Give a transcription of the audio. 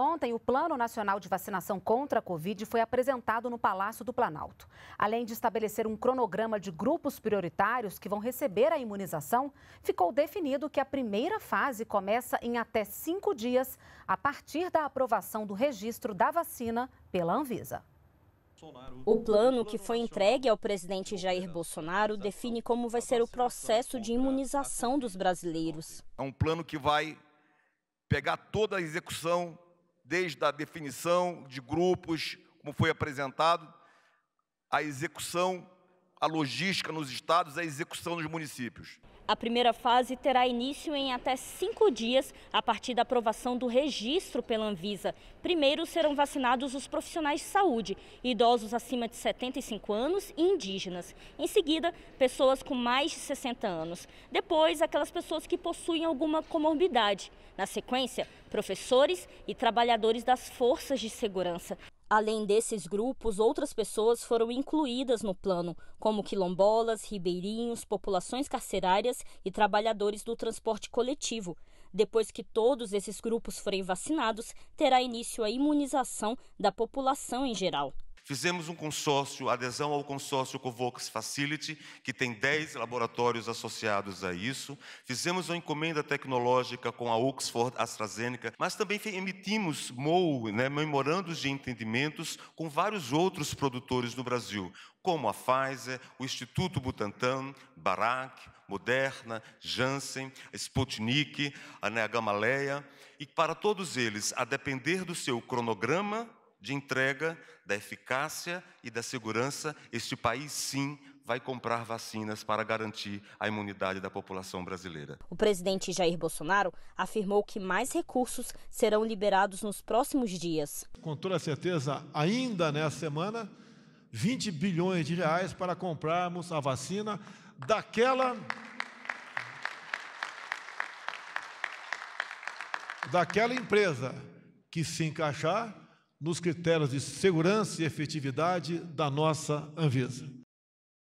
Ontem, o Plano Nacional de Vacinação contra a Covid foi apresentado no Palácio do Planalto. Além de estabelecer um cronograma de grupos prioritários que vão receber a imunização, ficou definido que a primeira fase começa em até cinco dias a partir da aprovação do registro da vacina pela Anvisa. O plano que foi entregue ao presidente Jair Bolsonaro define como vai ser o processo de imunização dos brasileiros. É um plano que vai pegar toda a execução desde a definição de grupos, como foi apresentado, a execução, a logística nos estados, a execução nos municípios. A primeira fase terá início em até cinco dias, a partir da aprovação do registro pela Anvisa. Primeiro serão vacinados os profissionais de saúde, idosos acima de 75 anos e indígenas. Em seguida, pessoas com mais de 60 anos. Depois, aquelas pessoas que possuem alguma comorbidade. Na sequência, professores e trabalhadores das forças de segurança. Além desses grupos, outras pessoas foram incluídas no plano, como quilombolas, ribeirinhos, populações carcerárias e trabalhadores do transporte coletivo. Depois que todos esses grupos forem vacinados, terá início a imunização da população em geral. Fizemos um consórcio, adesão ao consórcio Covox Facility, que tem 10 laboratórios associados a isso. Fizemos uma encomenda tecnológica com a Oxford AstraZeneca, mas também emitimos MOU, né, memorandos de entendimentos, com vários outros produtores no Brasil, como a Pfizer, o Instituto Butantan, Barack, Moderna, Janssen, Sputnik, né, a Gamaleia. E para todos eles, a depender do seu cronograma de entrega, da eficácia e da segurança, este país sim vai comprar vacinas para garantir a imunidade da população brasileira. O presidente Jair Bolsonaro afirmou que mais recursos serão liberados nos próximos dias. Com toda certeza, ainda nessa semana, 20 bilhões de reais para comprarmos a vacina daquela daquela empresa que se encaixar nos critérios de segurança e efetividade da nossa Anvisa.